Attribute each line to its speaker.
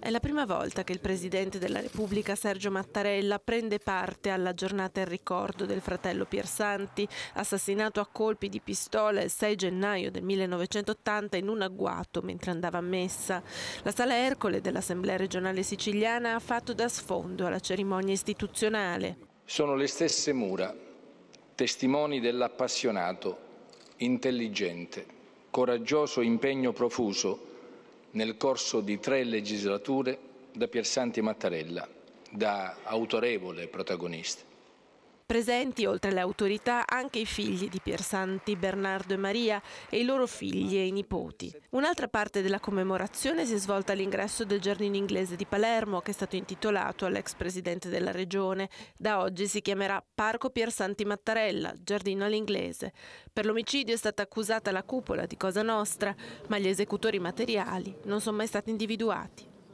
Speaker 1: È la prima volta che il Presidente della Repubblica Sergio Mattarella prende parte alla giornata in ricordo del fratello Piersanti, assassinato a colpi di pistola il 6 gennaio del 1980 in un agguato mentre andava a messa. La sala Ercole dell'Assemblea regionale siciliana ha fatto da sfondo alla cerimonia istituzionale.
Speaker 2: Sono le stesse mura, testimoni dell'appassionato, intelligente, coraggioso impegno profuso nel corso di tre legislature da Piersanti Mattarella, da autorevole protagonista.
Speaker 1: Presenti, oltre alle autorità, anche i figli di Piersanti, Bernardo e Maria e i loro figli e i nipoti. Un'altra parte della commemorazione si è svolta all'ingresso del giardino inglese di Palermo, che è stato intitolato all'ex presidente della regione. Da oggi si chiamerà Parco Piersanti Mattarella, giardino all'inglese. Per l'omicidio è stata accusata la cupola di Cosa Nostra, ma gli esecutori materiali non sono mai stati individuati.